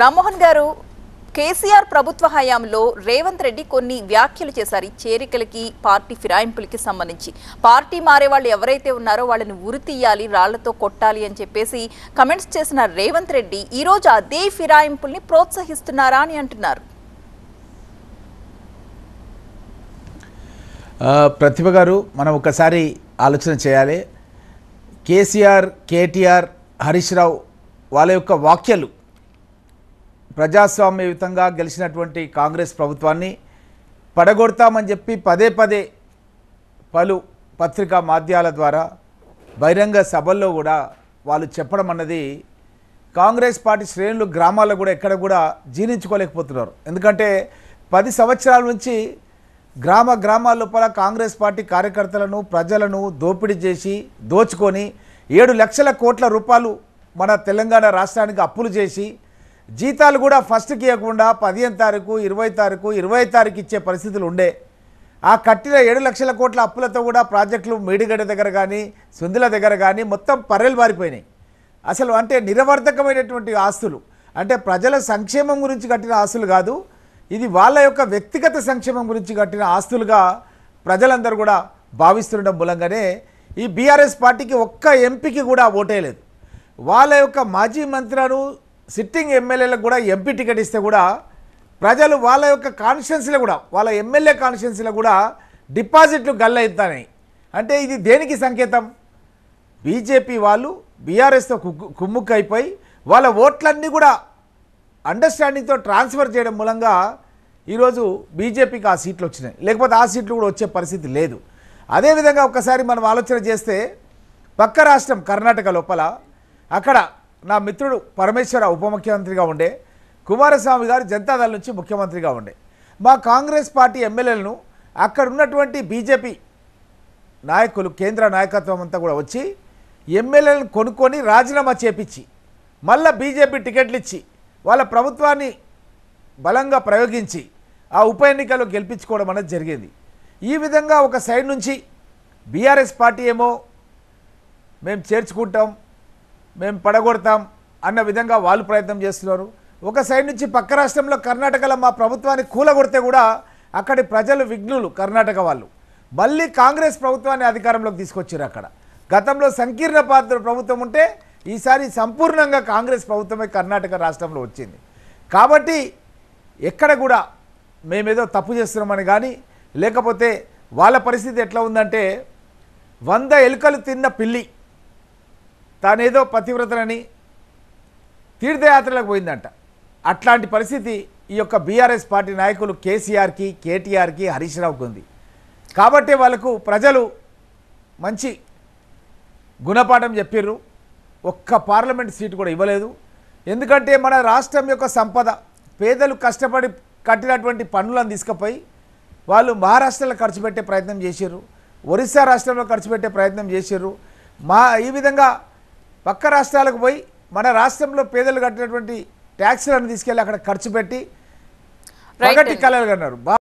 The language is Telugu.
రామ్మోహన్ గారు కేసీఆర్ ప్రభుత్వ హయాంలో రేవంత్ రెడ్డి కొన్ని వ్యాఖ్యలు చేశారు ఈ చేరికలకి పార్టీ ఫిరాయింపులకి సంబంధించి పార్టీ మారే వాళ్ళు ఎవరైతే ఉన్నారో వాళ్ళని ఉరి తీయాలి రాళ్లతో కొట్టాలి అని చెప్పేసి కమెంట్స్ చేసిన రేవంత్ రెడ్డి ఈరోజు అదే ఫిరాయింపుల్ని ప్రోత్సహిస్తున్నారా అని అంటున్నారు ప్రతిభ గారు మనం ఒకసారి ఆలోచన చేయాలి కేసీఆర్ కేటీఆర్ హరీష్ రావు వాళ్ళ యొక్క వాక్యలు ప్రజాస్వామ్యయుతంగా గెలిచినటువంటి కాంగ్రెస్ ప్రభుత్వాన్ని పడగొడతామని చెప్పి పదే పదే పలు పత్రికా మాధ్యాల ద్వారా బహిరంగ సభల్లో కూడా వాళ్ళు చెప్పడం అన్నది కాంగ్రెస్ పార్టీ శ్రేణులు గ్రామాల్లో కూడా ఎక్కడ కూడా జీర్ణించుకోలేకపోతున్నారు ఎందుకంటే పది సంవత్సరాల నుంచి గ్రామ గ్రామాల లోపల కాంగ్రెస్ పార్టీ కార్యకర్తలను ప్రజలను దోపిడీ చేసి దోచుకొని ఏడు లక్షల కోట్ల రూపాయలు మన తెలంగాణ రాష్ట్రానికి అప్పులు చేసి జీతాలు కూడా ఫస్ట్కి ఇవ్వకుండా పదిహేను తారీఖు ఇరవై తారీఖు ఇరవై తారీఖు ఇచ్చే పరిస్థితులు ఉండే ఆ కట్టిన ఏడు లక్షల కోట్ల అప్పులతో కూడా ప్రాజెక్టులు మేడిగడ్డ దగ్గర కానీ సుందుల దగ్గర కానీ మొత్తం పర్రెలు మారిపోయినాయి అసలు అంటే నిరవర్ధకమైనటువంటి ఆస్తులు అంటే ప్రజల సంక్షేమం గురించి కట్టిన ఆస్తులు కాదు ఇది వాళ్ళ యొక్క వ్యక్తిగత సంక్షేమం గురించి కట్టిన ఆస్తులుగా ప్రజలందరూ కూడా భావిస్తుండడం మూలంగానే ఈ బీఆర్ఎస్ పార్టీకి ఒక్క ఎంపీకి కూడా ఓటేయలేదు వాళ్ళ యొక్క మాజీ మంత్రులను సిట్టింగ్ ఎమ్మెల్యేలకు కూడా ఎంపీ టికెట్ ఇస్తే కూడా ప్రజలు వాళ్ళ యొక్క కాన్స్టిట్యున్సీలో కూడా వాళ్ళ ఎమ్మెల్యే కాన్స్టిట్యున్సీలో కూడా డిపాజిట్లు గల్లెత్తాయి అంటే ఇది దేనికి సంకేతం బీజేపీ వాళ్ళు బీఆర్ఎస్తో కుమ్ముక్ అయిపోయి వాళ్ళ ఓట్లన్నీ కూడా అండర్స్టాండింగ్తో ట్రాన్స్ఫర్ చేయడం మూలంగా ఈరోజు బీజేపీకి ఆ సీట్లు వచ్చినాయి లేకపోతే ఆ సీట్లు కూడా వచ్చే పరిస్థితి లేదు అదేవిధంగా ఒక్కసారి మనం ఆలోచన చేస్తే పక్క రాష్ట్రం కర్ణాటక లోపల అక్కడ నా మిత్రుడు పరమేశ్వర ఉప ముఖ్యమంత్రిగా ఉండే కుమారస్వామి గారు జనతాదళ నుంచి ముఖ్యమంత్రిగా ఉండే మా కాంగ్రెస్ పార్టీ ఎమ్మెల్యేలను అక్కడ ఉన్నటువంటి బీజేపీ నాయకులు కేంద్ర నాయకత్వం అంతా కూడా వచ్చి ఎమ్మెల్యేలను కొనుక్కొని రాజీనామా చేపించి మళ్ళా బీజేపీ టికెట్లు ఇచ్చి వాళ్ళ ప్రభుత్వాన్ని బలంగా ప్రయోగించి ఆ ఉప ఎన్నికలో గెలిపించుకోవడం అనేది జరిగింది ఈ విధంగా ఒక సైడ్ నుంచి బీఆర్ఎస్ పార్టీ ఏమో మేము చేర్చుకుంటాం మేము పడగొడతాం అన్న విధంగా వాళ్ళు ప్రయత్నం చేస్తున్నారు ఒక సైడ్ నుంచి పక్క రాష్ట్రంలో కర్ణాటకలో మా ప్రభుత్వాన్ని కూలగొడితే కూడా అక్కడి ప్రజలు విఘ్నులు కర్ణాటక వాళ్ళు మళ్ళీ కాంగ్రెస్ ప్రభుత్వాన్ని అధికారంలోకి తీసుకొచ్చారు అక్కడ గతంలో సంకీర్ణ పాత్ర ప్రభుత్వం ఉంటే ఈసారి సంపూర్ణంగా కాంగ్రెస్ ప్రభుత్వమే కర్ణాటక రాష్ట్రంలో వచ్చింది కాబట్టి ఎక్కడ కూడా మేమేదో తప్పు చేస్తున్నామని కానీ లేకపోతే వాళ్ళ పరిస్థితి ఎట్లా ఉందంటే వంద ఎలుకలు తిన్న పిల్లి తానేదో పతివ్రతనని తీర్థయాత్రలకు పోయిందంట అట్లాంటి పరిస్థితి ఈ యొక్క బీఆర్ఎస్ పార్టీ నాయకులు కేసీఆర్కి కేటీఆర్కి హరీష్ రావుకు ఉంది కాబట్టి వాళ్ళకు ప్రజలు మంచి గుణపాఠం చెప్పిర్రు ఒక్క పార్లమెంట్ సీటు కూడా ఇవ్వలేదు ఎందుకంటే మన రాష్ట్రం యొక్క సంపద పేదలు కష్టపడి కట్టినటువంటి పన్నులను తీసుకుపోయి వాళ్ళు మహారాష్ట్రలో ఖర్చు పెట్టే ప్రయత్నం చేశారు ఒరిస్సా రాష్ట్రంలో ఖర్చు పెట్టే ప్రయత్నం చేశారు మా ఈ విధంగా పక్క రాష్ట్రాలకు పోయి మన రాష్ట్రంలో పేదలు కట్టినటువంటి ట్యాక్సులను తీసుకెళ్ళి అక్కడ ఖర్చు పెట్టి ఒకటి కలలు కన్నారు